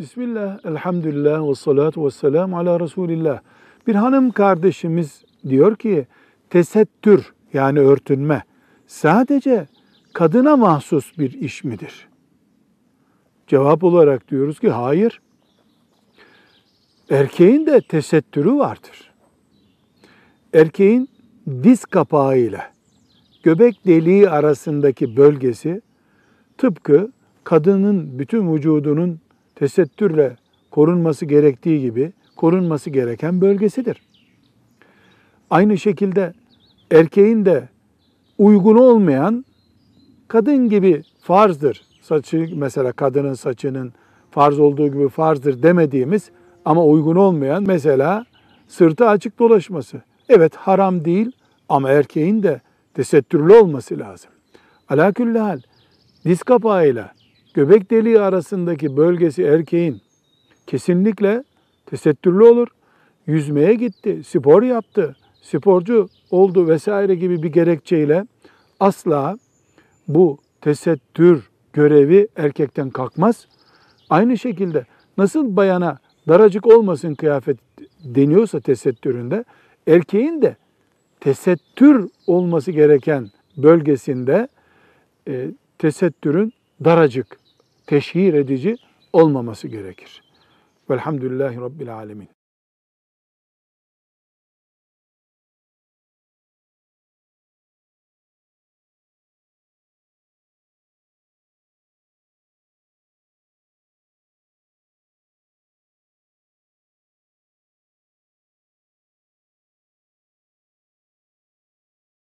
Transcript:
Bismillah, elhamdülillah ve salatu ve selamu ala Resulillah. Bir hanım kardeşimiz diyor ki tesettür yani örtünme sadece kadına mahsus bir iş midir? Cevap olarak diyoruz ki hayır. Erkeğin de tesettürü vardır. Erkeğin diz kapağı ile göbek deliği arasındaki bölgesi tıpkı kadının bütün vücudunun tesettürle korunması gerektiği gibi korunması gereken bölgesidir. Aynı şekilde erkeğin de uygun olmayan kadın gibi farzdır. Saçı mesela kadının saçının farz olduğu gibi farzdır demediğimiz ama uygun olmayan mesela sırtı açık dolaşması. Evet haram değil ama erkeğin de tesettürlü olması lazım. Alaküllü hal diz kapağıyla göbek deliği arasındaki bölgesi erkeğin kesinlikle tesettürlü olur. Yüzmeye gitti, spor yaptı, sporcu oldu vesaire gibi bir gerekçeyle asla bu tesettür görevi erkekten kalkmaz. Aynı şekilde nasıl bayana daracık olmasın kıyafet deniyorsa tesettüründe erkeğin de tesettür olması gereken bölgesinde e, tesettürün daracık teşhir edici olmaması gerekir. Velhamdülillahi Rabbil Alemin.